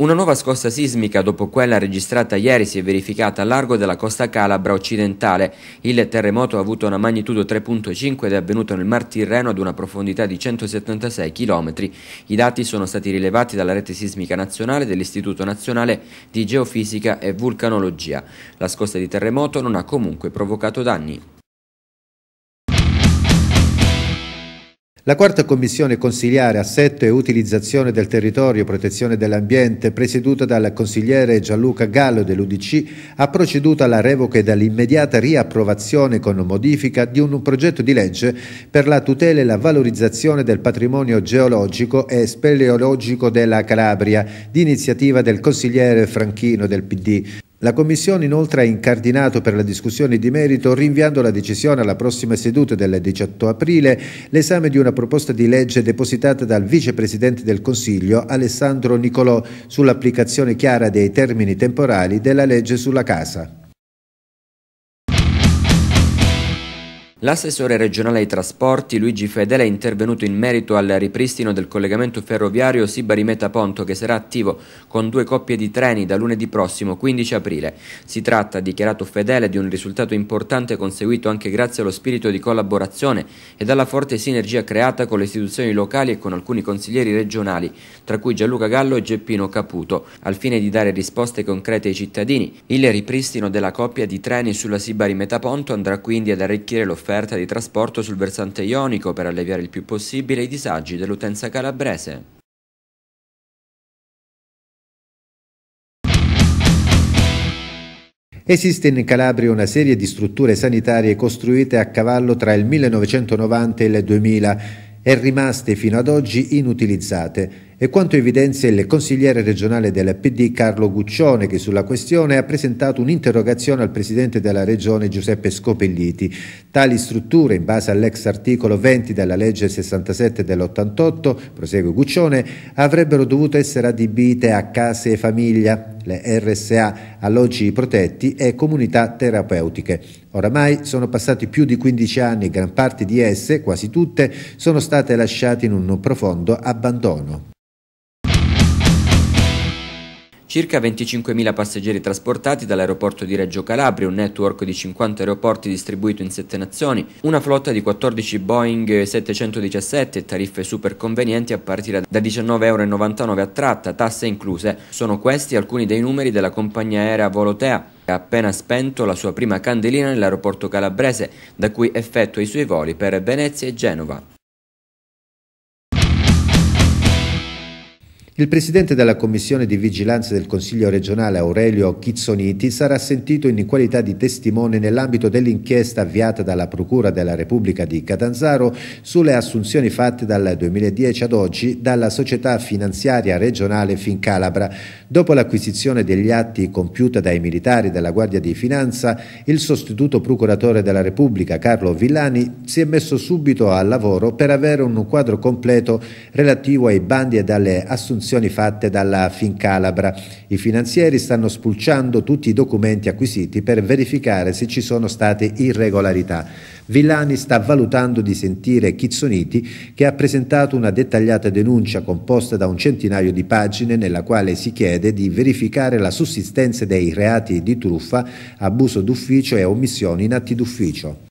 Una nuova scossa sismica dopo quella registrata ieri si è verificata a largo della costa calabra occidentale. Il terremoto ha avuto una magnitudo 3.5 ed è avvenuto nel Mar Tirreno ad una profondità di 176 km. I dati sono stati rilevati dalla rete sismica nazionale dell'Istituto Nazionale di Geofisica e Vulcanologia. La scossa di terremoto non ha comunque provocato danni. La quarta commissione consiliare assetto e utilizzazione del territorio e protezione dell'ambiente, presieduta dal consigliere Gianluca Gallo dell'Udc, ha proceduto alla revoca e all'immediata riapprovazione con modifica di un progetto di legge per la tutela e la valorizzazione del patrimonio geologico e speleologico della Calabria, di iniziativa del consigliere Franchino del PD. La Commissione inoltre ha incardinato per la discussione di merito, rinviando la decisione alla prossima seduta del 18 aprile, l'esame di una proposta di legge depositata dal Vicepresidente del Consiglio Alessandro Nicolò sull'applicazione chiara dei termini temporali della legge sulla casa. L'assessore regionale ai trasporti Luigi Fedele è intervenuto in merito al ripristino del collegamento ferroviario Sibari-Metaponto che sarà attivo con due coppie di treni da lunedì prossimo 15 aprile. Si tratta, dichiarato Fedele, di un risultato importante conseguito anche grazie allo spirito di collaborazione e dalla forte sinergia creata con le istituzioni locali e con alcuni consiglieri regionali, tra cui Gianluca Gallo e Geppino Caputo, al fine di dare risposte concrete ai cittadini. Il ripristino della coppia di treni sulla Sibari-Metaponto andrà quindi ad arricchire l'offerta l'offerta di trasporto sul versante ionico per alleviare il più possibile i disagi dell'utenza calabrese. Esiste in Calabria una serie di strutture sanitarie costruite a cavallo tra il 1990 e il 2000 e rimaste fino ad oggi inutilizzate. È quanto evidenzia il consigliere regionale del PD Carlo Guccione che sulla questione ha presentato un'interrogazione al presidente della regione Giuseppe Scopelliti. Tali strutture, in base all'ex articolo 20 della legge 67 dell'88, prosegue Guccione, avrebbero dovuto essere adibite a case e famiglia, le RSA, alloggi protetti e comunità terapeutiche. Oramai sono passati più di 15 anni e gran parte di esse, quasi tutte, sono state lasciate in un profondo abbandono. Circa 25.000 passeggeri trasportati dall'aeroporto di Reggio Calabria, un network di 50 aeroporti distribuito in 7 nazioni, una flotta di 14 Boeing 717 e tariffe super convenienti a partire da 19,99 euro a tratta, tasse incluse. Sono questi alcuni dei numeri della compagnia aerea Volotea che ha appena spento la sua prima candelina nell'aeroporto calabrese, da cui effettua i suoi voli per Venezia e Genova. Il presidente della commissione di vigilanza del Consiglio regionale Aurelio Chizzoniti sarà sentito in qualità di testimone nell'ambito dell'inchiesta avviata dalla Procura della Repubblica di Catanzaro sulle assunzioni fatte dal 2010 ad oggi dalla società finanziaria regionale Fincalabra. Dopo l'acquisizione degli atti compiuta dai militari della Guardia di Finanza, il sostituto procuratore della Repubblica Carlo Villani si è messo subito al lavoro per avere un quadro completo relativo ai bandi e alle assunzioni requisizioni fatte dalla Fincalabra. I finanzieri stanno spulciando tutti i documenti acquisiti per verificare se ci sono state irregolarità. Villani sta valutando di sentire Chizzoniti che ha presentato una dettagliata denuncia composta da un centinaio di pagine nella quale si chiede di verificare la sussistenza dei reati di truffa, abuso d'ufficio e omissioni in atti d'ufficio.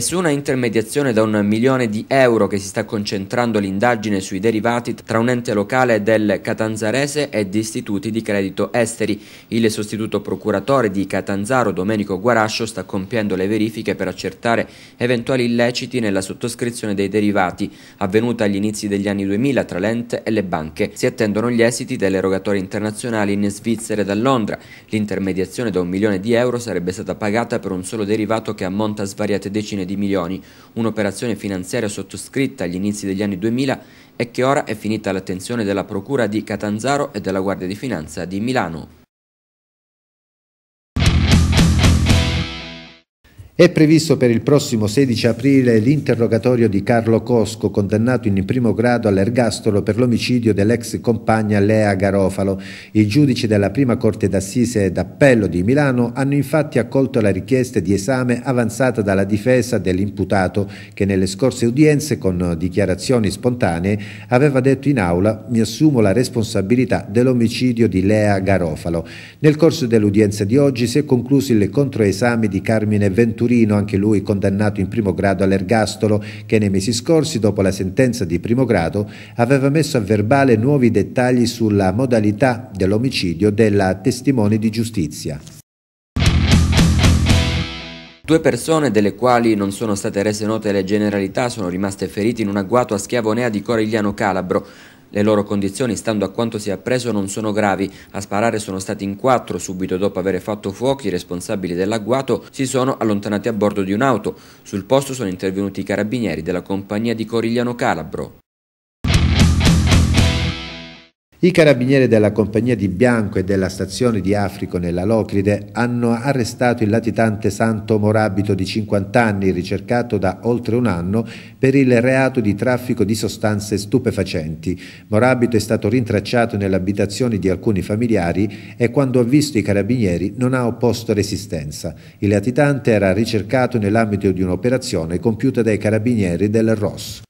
e su una intermediazione da un milione di euro che si sta concentrando l'indagine sui derivati tra un ente locale del Catanzarese ed istituti di credito esteri. Il sostituto procuratore di Catanzaro, Domenico Guarascio, sta compiendo le verifiche per accertare eventuali illeciti nella sottoscrizione dei derivati avvenuta agli inizi degli anni 2000 tra l'ente e le banche. Si attendono gli esiti delle rogatorie internazionali in Svizzera e da Londra. L'intermediazione da un milione di euro sarebbe stata pagata per un solo derivato che ammonta a svariate decine di di milioni, un'operazione finanziaria sottoscritta agli inizi degli anni 2000 e che ora è finita all'attenzione della Procura di Catanzaro e della Guardia di Finanza di Milano. È previsto per il prossimo 16 aprile l'interrogatorio di Carlo Cosco, condannato in primo grado all'ergastolo per l'omicidio dell'ex compagna Lea Garofalo. I giudici della prima Corte d'Assise d'Appello di Milano hanno infatti accolto la richiesta di esame avanzata dalla difesa dell'imputato, che nelle scorse udienze, con dichiarazioni spontanee, aveva detto in aula mi assumo la responsabilità dell'omicidio di Lea Garofalo. Nel corso dell'udienza di oggi si è concluso il controesame di Carmine Venturini, Turino, anche lui condannato in primo grado all'ergastolo, che nei mesi scorsi, dopo la sentenza di primo grado, aveva messo a verbale nuovi dettagli sulla modalità dell'omicidio della testimone di giustizia. Due persone, delle quali non sono state rese note le generalità, sono rimaste ferite in un agguato a Schiavonea di Corigliano Calabro. Le loro condizioni, stando a quanto si è appreso, non sono gravi. A sparare sono stati in quattro. Subito dopo aver fatto fuoco, i responsabili dell'agguato si sono allontanati a bordo di un'auto. Sul posto sono intervenuti i carabinieri della compagnia di Corigliano Calabro. I carabinieri della compagnia di Bianco e della stazione di Africo nella Locride hanno arrestato il latitante Santo Morabito di 50 anni, ricercato da oltre un anno per il reato di traffico di sostanze stupefacenti. Morabito è stato rintracciato nell'abitazione di alcuni familiari e quando ha visto i carabinieri non ha opposto resistenza. Il latitante era ricercato nell'ambito di un'operazione compiuta dai carabinieri del ROS.